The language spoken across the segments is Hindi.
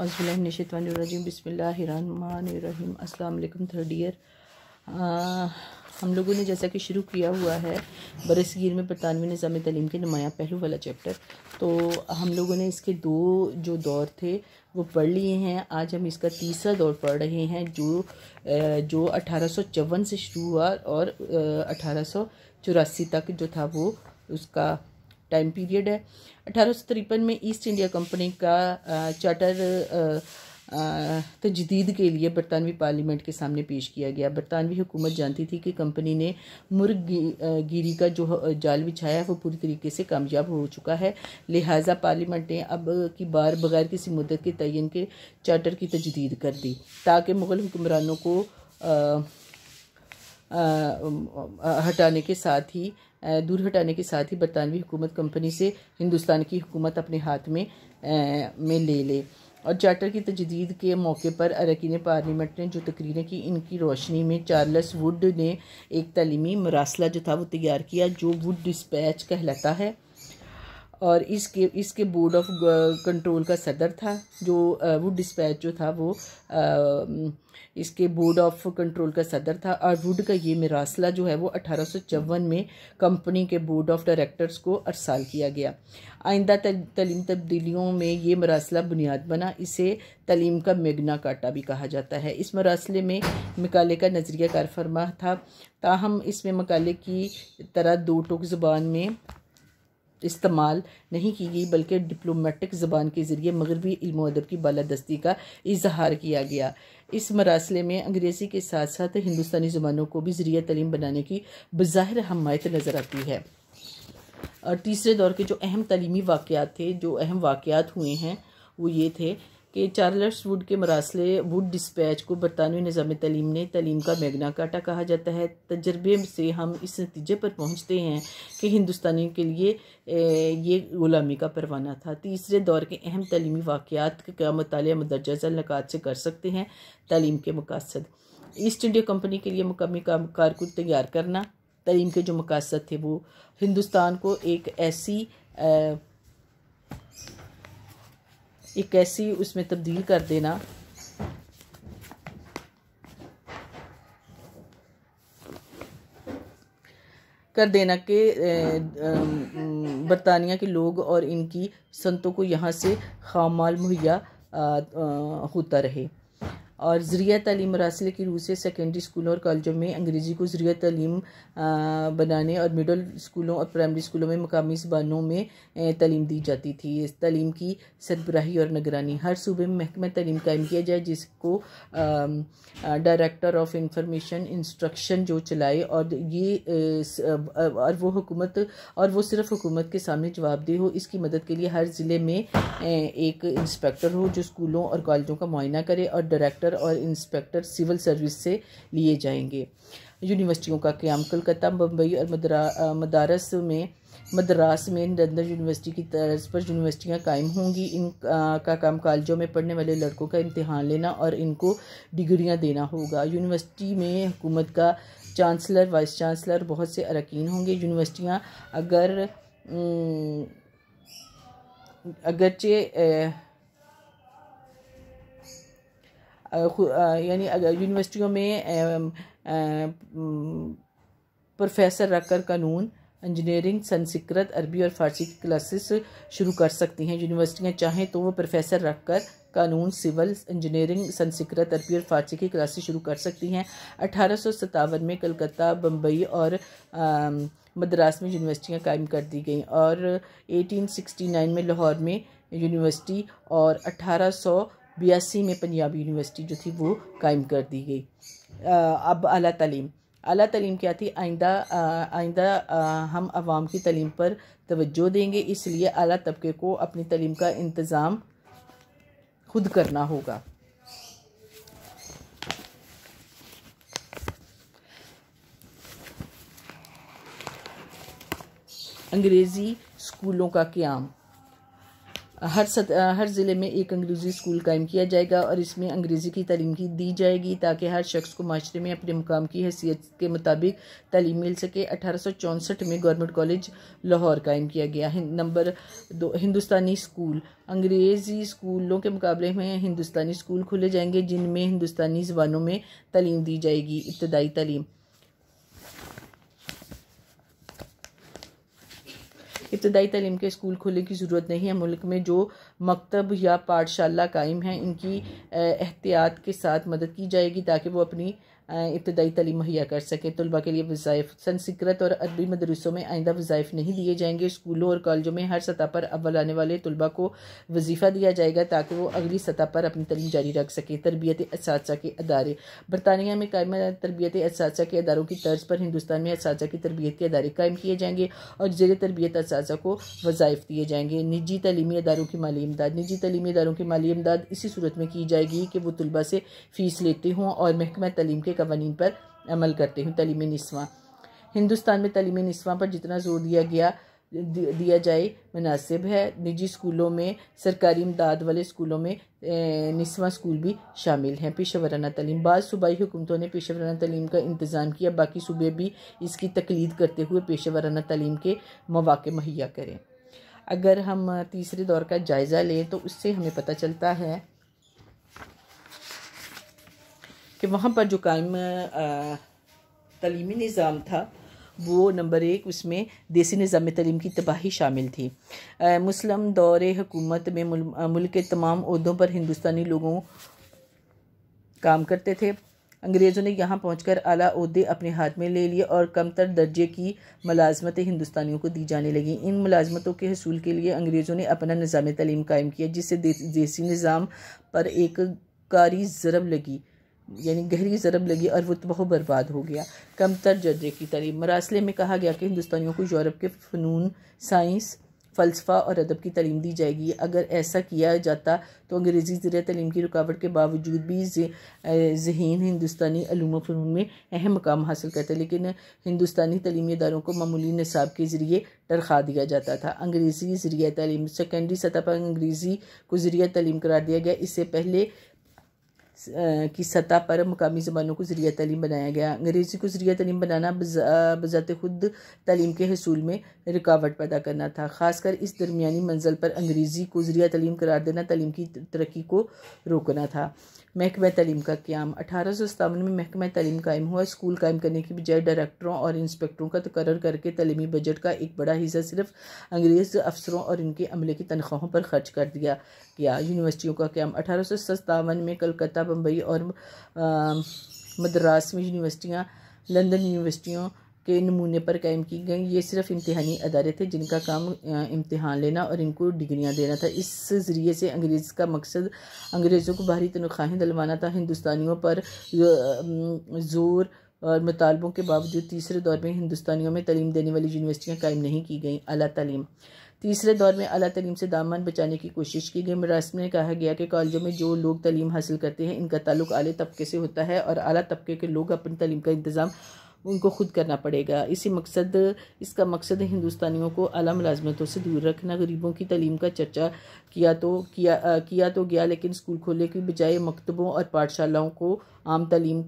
अज़बिलशितवानरजीम बसमीम अल्लाम थर्ड ईयर हम लोगों ने जैसा कि शुरू किया हुआ है बरसगीर में बरतानवी निज़ाम तलीम के नुमाया पहलू वाला चैप्टर तो हम लोगों ने इसके दो जो दौर थे वो पढ़ लिए हैं आज हम इसका तीसरा दौर पढ़ रहे हैं जो जो अठारह से शुरू हुआ और अठारह तक जो था वो उसका टाइम पीरियड है अठारह में ईस्ट इंडिया कंपनी का चार्टर तजदीद के लिए बरतानवी पार्लियामेंट के सामने पेश किया गया बरतानवी हुकूमत जानती थी कि कंपनी ने मुर्गगिरी का जो जाल बिछाया वो पूरी तरीके से कामयाब हो चुका है लिहाजा पार्लियामेंट ने अब की बार बगैर किसी मुद्दत के तयन के चार्टर की तजदीद कर दी ताकि मुग़ल हुक्मरानों को आ, आ, हटाने के साथ ही दूर हटाने के साथ ही बरतानवी हुकूमत कंपनी से हिंदुस्तान की हुकूमत अपने हाथ में में ले ले और चार्टर की तजदीद के मौके पर अरकिन पार्लियामेंट ने जो तकरीरें की इनकी रोशनी में चार्लस वुड ने एक तलीमी मरासला जो था वो तैयार किया जो वुड डिस्पैच कहलाता है और इसके इसके बोर्ड ऑफ कंट्रोल का सदर था जो uh, वुड डिस्पैच जो था वो um, इसके बोर्ड ऑफ कंट्रोल का सदर था और वुड का ये मरासला जो है वो अठारह में कंपनी के बोर्ड ऑफ डायरेक्टर्स को अरसाल किया गया आइंदा तलीम तब्दीलियों में ये मरासला बुनियाद बना इसे तलीम का मेगना काटा भी कहा जाता है इस मरासले में मकाले का नज़रिया कारफरमा था ताहम इसमें मकाले की तरह दो टोक ज़बान में इस्तेमाल नहीं की गई बल्कि डिप्लोमेटिक ज़बान के ज़रिए मगरबी इल्म अदब की बालादस्ती का इजहार किया गया इस मरासले में अंग्रेज़ी के साथ साथ हिंदुस्तानी ज़बानों को भी ज़रिए तलीम बनाने की बज़ाहिर हमायत नज़र आती है और तीसरे दौर के जो अहम तलीमी वाक़ थे जो अहम वाक़ हुए हैं वो ये थे कि चार्लस वुड के मरासले वुड डिस्पैच को बरतानवी निज़ाम तलीम ने तलीम का मैगना काटा कहा जाता है तजर्बे से हम इस नतीजे पर पहुँचते हैं कि हिंदुस्तानियों के लिए ये ग़ुलामी का परवाना था तीसरे दौर के अहम तलीमी वाक़ात का मताल मदरजा नक़ात से कर सकते हैं तलीम के मकासद ईस्ट इंडिया कंपनी के लिए मुकमी कारकुन तैयार करना तलीम के जो मकासद थे वो हिंदुस्तान को एक ऐसी एक ऐसी उसमें तब्दील कर देना कर देना कि बरतानिया के लोग और इनकी संतों को यहाँ से खामाल मुहैया होता रहे और ज़रिया तलीम मरासिल की रूह से सेकेंडरी स्कूलों और कॉलेजों में अंग्रेज़ी को ज़रिया तलीम बनाने और मिडल स्कूलों और प्राइमरी स्कूलों में मकामी जबानों में तलीम दी जाती थी इस तलीम की सरबराही और निगरानी हर सूबे में महकमा तलीम कायम किया जाए जिसको डायरेक्टर ऑफ इंफॉर्मेशन इंस्ट्रक्शन जो चलाए और ये और वो हुकूमत और वो सिर्फ हुकूमत के सामने जवाबदेह हो इसकी मदद के लिए हर ज़िले में एक इंस्पेक्टर हो जो स्कूलों और कॉलेजों का मुआयना करे और डायरेक्टर ऑफिसर और इंस्पेक्टर सिविल सर्विस से लिए जाएंगे यूनिवर्सिटियों का क्याम कलकत्ता मुंबई और मदारस में मद्रास में नरेंद्र यूनिवर्सिटी की तर्ज पर यूनिवर्सिटियाँ कायम होंगी इन आ, का काम कॉलेजों में पढ़ने वाले लड़कों का इम्तहान लेना और इनको डिग्रियाँ देना होगा यूनिवर्सिटी में हुकूमत का चांसलर वाइस चांसलर बहुत से अरकान होंगे यूनिवर्सिटियाँ अगर अगरचे यानी अगर यूनिवर्सिटियों में प्रोफेसर रखकर कानून इंजीनियरिंग संस्कृत अरबी और फारसी की क्लासेस शुरू कर सकती हैं यूनिवर्सिटियाँ चाहें तो वो प्रोफेसर रखकर कानून सिविल इंजीनियरिंग संस्कृत अरबी और फारसी की क्लासेस शुरू कर सकती हैं अठारह में कलकत्ता बम्बई और मद्रास में यूनिवर्सिटियाँ कायम कर दी गई और 1869 में लाहौर में यूनिवर्सिटी और अठारह बयासी में पंजाबी यूनिवर्सिटी जो थी वो कायम कर दी गई अब अला तलीम अली तलीम क्या थी आइंदा आइंदा हम आवाम की तलीम पर तोज्जो देंगे इसलिए अली तबके को अपनी तलीम का इंतज़ाम खुद करना होगा अंग्रेज़ी स्कूलों का क्याम हर सत, हर ज़िले में एक अंग्रेज़ी स्कूल कायम किया जाएगा और इसमें अंग्रेज़ी की तलीम की दी जाएगी ताकि हर शख्स को माशरे में अपने मुकाम की हैसियत के मुताबिक तलीम मिल सके अठारह में गवर्नमेंट कॉलेज लाहौर कायम किया गया नंबर दो हिंदुस्तानी स्कूल अंग्रेज़ी स्कूलों के मुकाबले में हिंदुस्तानी स्कूल खोले जाएंगे जिनमें हिंदुस्तानी ज़बानों में तलीम दी जाएगी इब्तदाई तलीम इब्तदाई तलीम के स्कूल खोलने की ज़रूरत नहीं है मुल्क में जो मकतब या पाठशाला कायम है इनकी एहतियात के साथ मदद की जाएगी ताकि वो अपनी इब्तदाई तलीम मुहैया कर सके तलबा के लिए वज़ाइफ संस्कृत और अदबी मदरसों में आइंदा वज़ाइफ नहीं दिए जाएंगे स्कूलों और कॉलेजों में हर सतह पर अव्वल आने वाले तलबा को वजीफ़ा दिया जाएगा ताकि वो अगली सतह पर अपनी तलीम जारी रख सके तरबियत इस के अदारे बरतानिया में कायम तरबियत इस के अदारों की तर्ज पर हिंदुस्तान में इस की तरबियत के अदारे कायम किए जाएंगे और जेर तरबियत इस को वज़ाइफ दिए जाएंगे निजी तलीमी अदारों की माली इमदाद निजी तलीमी अदारों की माली इमदाद इसी सूरत में की जाएगी कि वो तलबा से फ़ीस लेते हों और महकमा तलीम के कवानीन पर अमल करते हुए तलीम नस्वा हिंदुस्तान में तलीम नस्वा पर जितना जोर दिया गया दिया जाए मुनासिब है निजी स्कूलों में सरकारी इमदाद वाले स्कूलों में नस्वा स्कूल भी शामिल हैं पेशा वराना तलीम बाद सूबाई हुकूमतों ने पेशा वराना तलीम का इंतज़ाम किया बाकी सूबे भी इसकी तकलीद करते हुए पेशा वराना तलीम के मौाक़े मुहैया करें अगर हम तीसरे दौर का जायज़ा लें तो उससे हमें पता चलता है कि वहाँ पर जो कायम तलीमी निज़ाम था वो नंबर एक उसमें देसी निज़ाम तलीम की तबाही शामिल थी मुस्लिम दौर हुकूमत में मुल्क के तमाम अहदों पर हिंदुस्तानी लोगों काम करते थे अंग्रेज़ों ने यहाँ पहुँच कर अला अपने हाथ में ले लिए और कमतर दर्जे की मलाजमतें हिंदुस्तानियों को दी जाने लगीं इन मुलाजमतों के हसूल के लिए अंग्रेज़ों ने अपना निज़ाम तलीम कायम किया जिससे देसी निज़ाम पर एक कारी ज़रब लगी यानी गहरी ज़रब लगी और वो तबाह बर्बाद हो गया कमतर जर्जे की तलीम मरासले में कहा गया कि हिंदुस्तानियों को यूरोप के फ़नून साइंस फ़लसफ़ा और अदब की तलीम दी जाएगी अगर ऐसा किया जाता तो अंग्रेज़ी ज़र तलीम की रुकावट के बावजूद भी जहन हिंदुस्तानी अलूम फ़नून में अहम मकाम हासिल करते लेकिन हिंदुस्तानी तलीमी इदारों को मामूली नसाब के ज़रिए तरखा दिया जाता था अंग्रेज़ी ज़रिए तलीम सेकेंडरी सतह पर अंग्रेज़ी को जरिया तलीम करार दिया गया इससे पहले की सतह पर मकामी ज़बानों को ज़रिया तलीम बनाया गया अंग्रेज़ी को ज़रिया तलीम बनाना बज़ात खुद तलीम के हसूल में रुकावट पैदा करना था ख़ासकर इस दरमिया मंजिल पर अंग्रेज़ी को ज़रिया तलीम करार देना तलीम की तरक्की को रोकना था महकमा तलीम का क्याम अठारह सौ सतावन में महकमा तलीम कायम हुआ स्कूल कायम करने की बजाय डायरेक्टरों और इंस्पेक्टरों का तकर करके तलीमी बजट का एक बड़ा हिस्सा सिर्फ अंग्रेज़ अफसरों और इनके अमले की तनख्वाहों पर खर्च कर दिया गया यूनिवर्सिटियों का क्याम अठारह सौ सतावन में कलकत्ता बम्बई और मद्रास में यूनिवर्सिटियाँ लंदन यूनिवर्सिटियों के नमूने पर कायम की गई ये सिर्फ इम्तहानी अदारे थे जिनका काम इम्तहान लेना और इनको डिग्रियां देना था इस ज़रिए से अंग्रेज़ का मकसद अंग्रेज़ों को भारी तनख्वाहें दिलवाना था हिंदुस्तानियों पर जोर और मुतालबों के बावजूद तीसरे दौर में हिंदुस्तानियों में तलीम देने वाली यूनिवर्सिटियाँ कायम नहीं की गईं अली तलीम तीसरे दौर में अला तलीम से दामन बचाने की कोशिश की गई मरासम में कहा गया कि कॉलेजों में जो लोग तलीम हासिल करते हैं इनका ताल्लुक आले तबके से होता है और अली तबके के लोग अपनी तलीम का इंतज़ाम उनको खुद करना पड़ेगा इसी मकसद इसका मकसद हिंदुस्तानियों को अला मुलाजमतों से दूर रखना गरीबों की तलीम का चर्चा किया तो किया आ, किया तो गया लेकिन स्कूल खोलने की बजाय मकतबों और पाठशालाओं को आम तलीम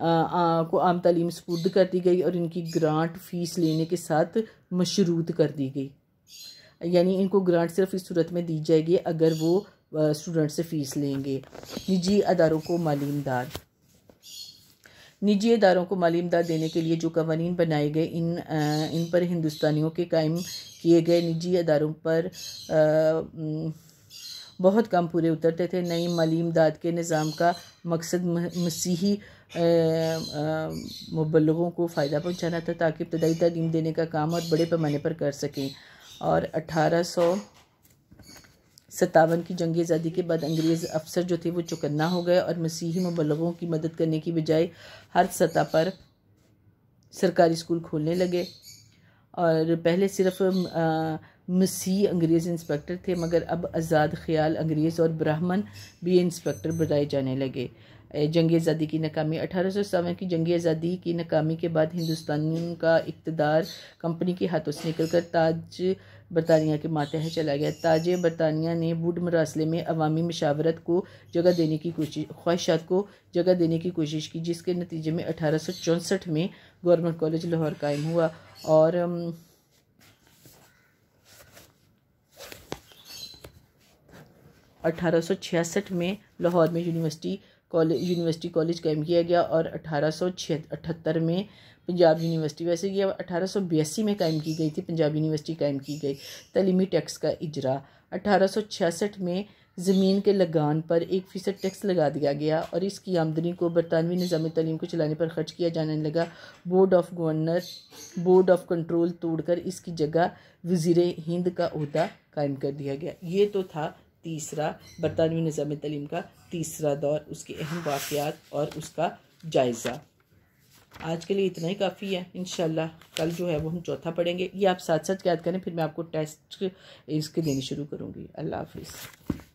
को आम तलीम सपुर्द कर दी गई और इनकी ग्रांट फ़ीस लेने के साथ मशरूत कर दी गई यानी इनको ग्रांट सिर्फ इस सूरत में दी जाएगी अगर वो स्टूडेंट से फ़ीस लेंगे निजी अदारों को माली इमदाद निजी अदारों को माली इमदाद देने के लिए जो कवानीन बनाए गए इन आ, इन पर हिंदुस्तानियों के कायम किए गए निजी अदारों पर आ, बहुत कम पूरे उतरते थे नई माली इमदाद के निज़ाम का मकसद मसीही मुबलगों को फ़ायदा पहुँचाना था ताकि इब्तदाई तलीम देने का काम और बड़े पैमाने पर कर सकें और अठारह सौ सतावन की जंगी आज़ादी के बाद अंग्रेज़ अफसर जो थे वो चुकन्ना हो गए और मसीही मुबलगों की मदद करने की बजाय हर सतह पर सरकारी स्कूल खोलने लगे और पहले सिर्फ मसीह अंग्रेज़ इंस्पेक्टर थे मगर अब आज़ाद ख्याल अंग्रेज़ और ब्राह्मण भी इंस्पेक्टर बनाए जाने लगे जंग आज़ादी की नाकामी अठारह सौ सतावन की जंग आज़ादी की नाकामी के बाद हिंदुस्तानियों का इकतदार कंपनी के हाथों से निकल कर ताज बरतानिया के मातह चला गया ताज बरतानिया ने बुड मरासले में अवामी मशावरत को जगह देने की कोशिश ख्वाहिशात को जगह देने की कोशिश की जिसके नतीजे में अठारह में गवर्नमेंट कॉलेज लाहौर कायम हुआ और अठारह में लाहौर में यूनिवर्सिटी कॉलेज यूनिवर्सिटी कॉलेज कायम किया गया और अठारह में पंजाब यूनिवर्सिटी वैसे ये अठारह में कायम की गई थी पंजाब यूनिवर्सिटी कायम की गई तलीमी टैक्स का इजरा अठारह में ज़मीन के लगान पर एक फ़ीसद टैक्स लगा दिया गया और इसकी आमदनी को बरतानवी निज़ाम तलीम को चलाने पर खर्च किया जाने लगा board of governor board of control तोड़कर इसकी जगह वज़ी हिंद का अहदा कायम कर दिया गया ये तो था तीसरा बरतानवी निज़ाम तलीम का तीसरा दौर उसके अहम वाक़ात और उसका जायज़ा आज के लिए इतना ही काफ़ी है इन कल जो है वो हम चौथा पढ़ेंगे ये आप साथ साथ याद करें फिर मैं आपको टेस्ट इसके देनी शुरू करूँगी अल्लाह हाफिज़